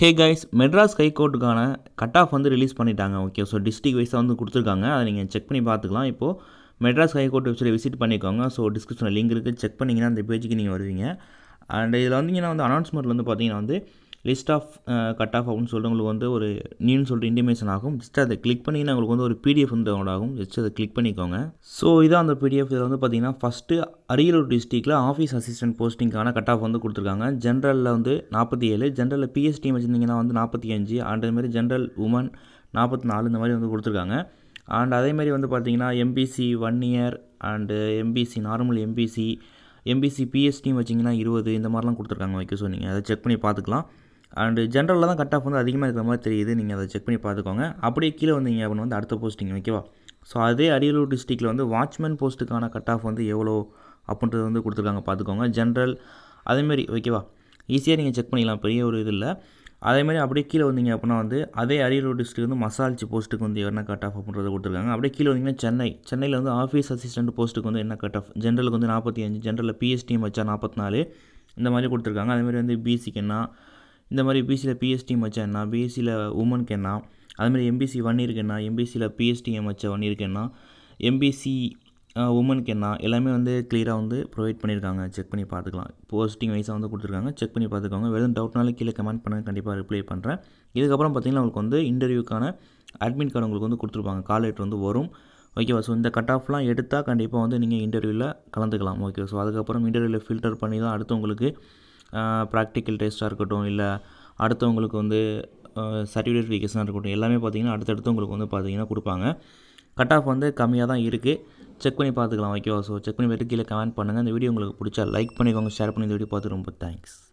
ஹே guys Madras ஹைகோர்ட்டுக்கான cut off வந்து release பண்ணிட்டாங்க ஓகே ஸோ டிஸ்ட்ரிக் வைஸாக வந்து கொடுத்துருக்காங்க அதை நீங்கள் செக் பண்ணி பார்த்துக்கலாம் இப்போது மெட்ராஸ் ஹைகோர்ட் வெப்சைட் விசிட் பண்ணிக்கோங்க ஸோ டிஸ்கிரிப்ஷனில் லிங்க் இருக்குது செக் பண்ணிங்கன்னா அந்த பேஜுக்கு நீங்கள் வருவீங்க அண்ட் இதில் வந்தீங்கன்னா வந்து அனவுன்ஸ்மெண்ட்டில் வந்து பார்த்தீங்கன்னா வந்து லிஸ்ட் ஆஃப் கட் ஆஃப் அப்படின்னு சொல்லிட்டு உங்களுக்கு வந்து ஒரு நியூன்னு சொல்லிட்டு இன்டிமேஷன் ஆகும் ஜஸ்ட் அதை கிளிக் பண்ணிங்கன்னா உங்களுக்கு வந்து ஒரு பிடிஎஃப் வந்து டவுன்லோட் ஆகும் ஜஸ்ட் அதை கிளிக் பண்ணிக்கோங்க ஸோ இதான் அந்த பிடிஎஃப் இதில் வந்து பார்த்தீங்கன்னா ஃபஸ்ட்டு அரியலூர் டிஸ்ட்ரிக்டில் ஆஃபீஸ் அசிஸ்டன்ட் போஸ்டிங்கான கட் ஆஃப் வந்து கொடுத்துருக்காங்க ஜென்ரலில் வந்து நாற்பத்தி ஏழு ஜென்ரலில் பிஎஸ்டி வச்சுருந்தீங்கன்னா வந்து நாற்பத்தி அஞ்சு அண்ட் மாதிரி ஜென்ரல் உமன் நாற்பத்தி நாலு இந்த மாதிரி வந்து கொடுத்துருக்காங்க அண்ட் அதேமாதிரி வந்து பார்த்தீங்கன்னா MBC one year and MBC normal MBC MBC பிஎஸ்டின்னு வச்சிங்கன்னா இருபது இந்த மாதிரிலாம் கொடுத்துருக்காங்க வைக்க ஸோ நீங்கள் அதை செக் பண்ணி பார்த்துக்கலாம் அண்டு ஜென்ரலில் தான் கட் ஆஃப் வந்து அதிகமாக இருக்கிற மாதிரி தெரியுது நீங்கள் அதை செக் பண்ணி பார்த்துக்கோங்க அப்படியே கீழே வந்தீங்க அப்படின்னு வந்து அடுத்த போஸ்டிங் ஓகேவா ஸோ அதே அரியலூர் டிஸ்ட்ரிக்டில் வந்து வாட்ச்மேன் போஸ்ட்டுக்கான கட் ஆஃப் வந்து எவ்வளோ அப்படின்றது வந்து கொடுத்துருக்காங்க பார்த்துக்கோங்க ஜென்ரல் அதேமாரி ஓகேவா ஈஸியாக நீங்கள் செக் பண்ணிக்கலாம் பெரிய ஒரு இது இல்லை அதேமாதிரி அப்படியே கீழே வந்தீங்க அப்படின்னா வந்து அதே அரியலூர் டிஸ்ட்ரிக் வந்து மசால்ச்சி போஸ்ட்டுக்கு வந்து என்ன கட் ஆஃப் அப்படின்றத கொடுத்துருக்காங்க அப்படியே கீழே வந்தீங்கன்னா சென்னை சென்னையில் வந்து ஆஃபீஸ் அசிஸ்டன்ட் போஸ்ட்டுக்கு வந்து என்ன கட் ஆஃப் ஜென்ரலுக்கு வந்து நாற்பத்தி அஞ்சு ஜென்ரலில் பிஎஸ்டிஎம் வச்சா நாற்பத்தி நாலு இந்த மாதிரி கொடுத்துருக்காங்க அதேமாதிரி வந்து பிசிக்கு என்ன இந்த மாதிரி பிசியில் பிஎஸ்டி மச்சேன்னா என்ன பிஎஸ்சியில் உமனுக்கு என்ன அதுமாதிரி எம்பிசி ஒன் இருக்கேன்னா எம்பிசியில் பிஎஸ்டிஎம் மச்ச ஒன் இருக்கேன்னா எம்பிசி உமனுக்கு என்ன எல்லாமே வந்து கிளியராக வந்து ப்ரொவைட் பண்ணியிருக்காங்க செக் பண்ணி பார்த்துக்கலாம் போஸ்டிங் வைஸாக வந்து கொடுத்துருக்காங்க செக் பண்ணி பார்த்துக்கோங்க வெறும் டவுட்னாலும் கீழே கமெண்ட் பண்ணுங்க கண்டிப்பாக ரிப்ளை பண்ணுறேன் இதுக்கப்புறம் பார்த்திங்கன்னா உங்களுக்கு வந்து இன்டர்வியூக்கான அட்மிட் கார்டு உங்களுக்கு வந்து கொடுத்துருப்பாங்க கால் லெட்டர் வந்து வரும் ஓகேவா ஸோ இந்த கட் ஆஃப்லாம் எடுத்தால் கண்டிப்பாக வந்து நீங்கள் இன்டர்வியூவில் கலந்துக்கலாம் ஓகே ஸோ அதுக்கப்புறம் இன்டர்வியூவில் ஃபில்டர் பண்ணி தான் அடுத்து உங்களுக்கு ப்ராக்டிக்கல் டெஸ்ட்டாக இருக்கட்டும் இல்லை அடுத்தவங்களுக்கு வந்து சர்டிஃபிகேஷனாக இருக்கட்டும் எல்லாமே பார்த்திங்கன்னா அடுத்தடுத்து உங்களுக்கு வந்து பார்த்திங்கன்னா கொடுப்பாங்க கட் ஆஃப் வந்து கம்மியாக தான் இருக்குது செக் பண்ணி பார்த்துக்கலாம் ஓகேவா ஸோ செக் பண்ணி பார்த்து கீழே கமெண்ட் பண்ணுங்கள் இந்த வீடியோ உங்களுக்கு பிடிச்சா லைக் பண்ணிக்கோங்க ஷேர் பண்ணி இந்த வீடியோ பார்த்து ரொம்ப தேங்க்ஸ்